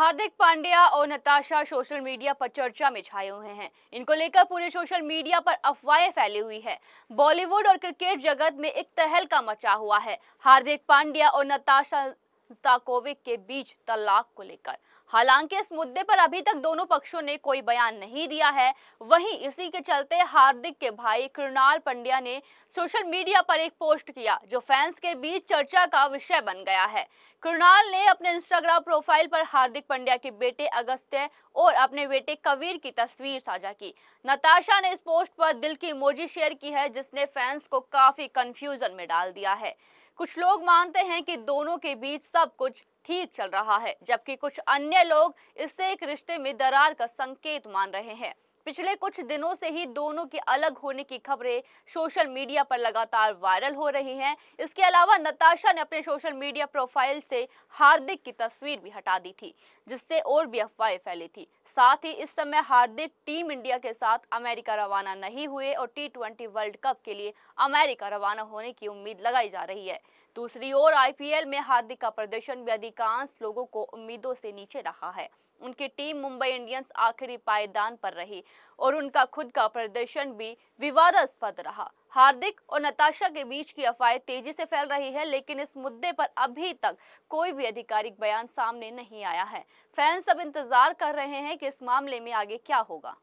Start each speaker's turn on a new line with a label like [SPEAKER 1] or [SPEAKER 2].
[SPEAKER 1] हार्दिक पांड्या और Natasha social media पर चर्चा में छाए हुए हैं इनको लेकर पूरे सोशल मीडिया पर अफवाहें फैली हुई है बॉलीवुड और क्रिकेट जगत में एक तहलका मचा हुआ है हार्दिक पांड्या और नताशा स्टाकोविक के बीच तलाक को लेकर हालांकि इस मुद्दे पर अभी तक दोनों पक्षों ने कोई बयान नहीं दिया है वहीं इसी के चलते हार्दिक के भाई कृणाल पंड्या ने सोशल मीडिया पर एक पोस्ट किया जो फैंस के बीच चर्चा का विषय बन गया है कृणाल ने अपने इंस्टाग्राम प्रोफाइल पर हार्दिक पंड्या के बेटे अगस्त्य और अपने बेटे कबीर की तस्वीर साझा की नताशा ने इस पोस्ट पर दिल की इमोजी शेयर की है जिसने फैंस को काफी कंफ्यूजन में डाल दिया है कुछ लोग मानते हैं कि दोनों के बीच सब कुछ ठीक चल रहा है जबकि कुछ अन्य लोग इससे एक रिश्ते में दरार का संकेत मान रहे हैं पिछले कुछ दिनों से ही दोनों के अलग होने की खबरें सोशल मीडिया पर लगातार वायरल हो रही हैं इसके अलावा नताशा ने अपने सोशल मीडिया प्रोफाइल से हार्दिक की तस्वीर भी हटा दी थी जिससे और भी अफवाहें फैली थी साथ ही इस समय हार्दिक टीम इंडिया के साथ अमेरिका रवाना नहीं हुए और टी वर्ल्ड कप के लिए अमेरिका रवाना होने की उम्मीद लगाई जा रही है दूसरी ओर आईपीएल में हार्दिक का प्रदर्शन भी अधिकांश लोगों को उम्मीदों से नीचे रहा है उनकी टीम मुंबई इंडियंस आखिरी पायदान पर रही और उनका खुद का प्रदर्शन भी विवादास्पद रहा हार्दिक और नताशा के बीच की अफवाह तेजी से फैल रही है लेकिन इस मुद्दे पर अभी तक कोई भी आधिकारिक बयान सामने नहीं आया है फैंस अब इंतजार कर रहे हैं कि इस मामले में आगे क्या होगा